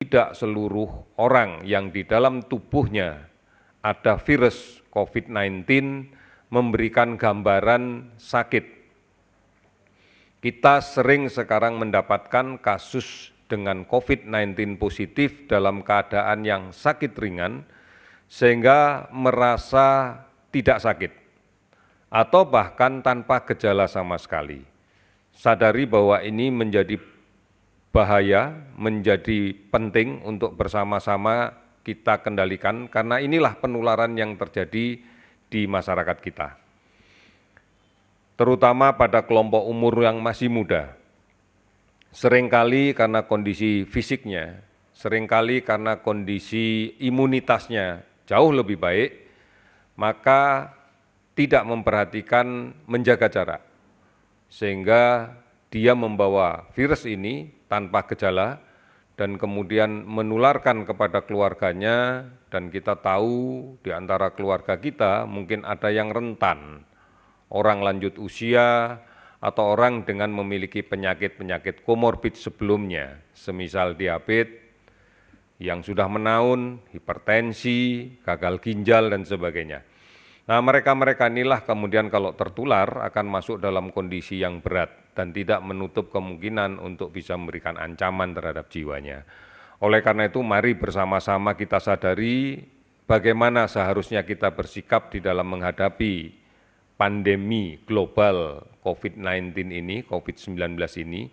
Tidak seluruh orang yang di dalam tubuhnya ada virus COVID-19 memberikan gambaran sakit. Kita sering sekarang mendapatkan kasus dengan COVID-19 positif dalam keadaan yang sakit ringan, sehingga merasa tidak sakit, atau bahkan tanpa gejala sama sekali sadari bahwa ini menjadi bahaya, menjadi penting untuk bersama-sama kita kendalikan karena inilah penularan yang terjadi di masyarakat kita. Terutama pada kelompok umur yang masih muda. Seringkali karena kondisi fisiknya, seringkali karena kondisi imunitasnya jauh lebih baik, maka tidak memperhatikan menjaga jarak sehingga dia membawa virus ini tanpa gejala dan kemudian menularkan kepada keluarganya dan kita tahu di antara keluarga kita mungkin ada yang rentan, orang lanjut usia atau orang dengan memiliki penyakit-penyakit komorbid sebelumnya, semisal diabetes yang sudah menaun, hipertensi, gagal ginjal dan sebagainya. Nah, mereka-mereka inilah kemudian kalau tertular akan masuk dalam kondisi yang berat dan tidak menutup kemungkinan untuk bisa memberikan ancaman terhadap jiwanya. Oleh karena itu, mari bersama-sama kita sadari bagaimana seharusnya kita bersikap di dalam menghadapi pandemi global COVID-19 ini, COVID-19 ini,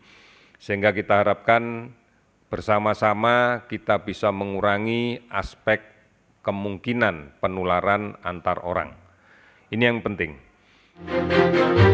sehingga kita harapkan bersama-sama kita bisa mengurangi aspek kemungkinan penularan antar orang. Ini yang penting.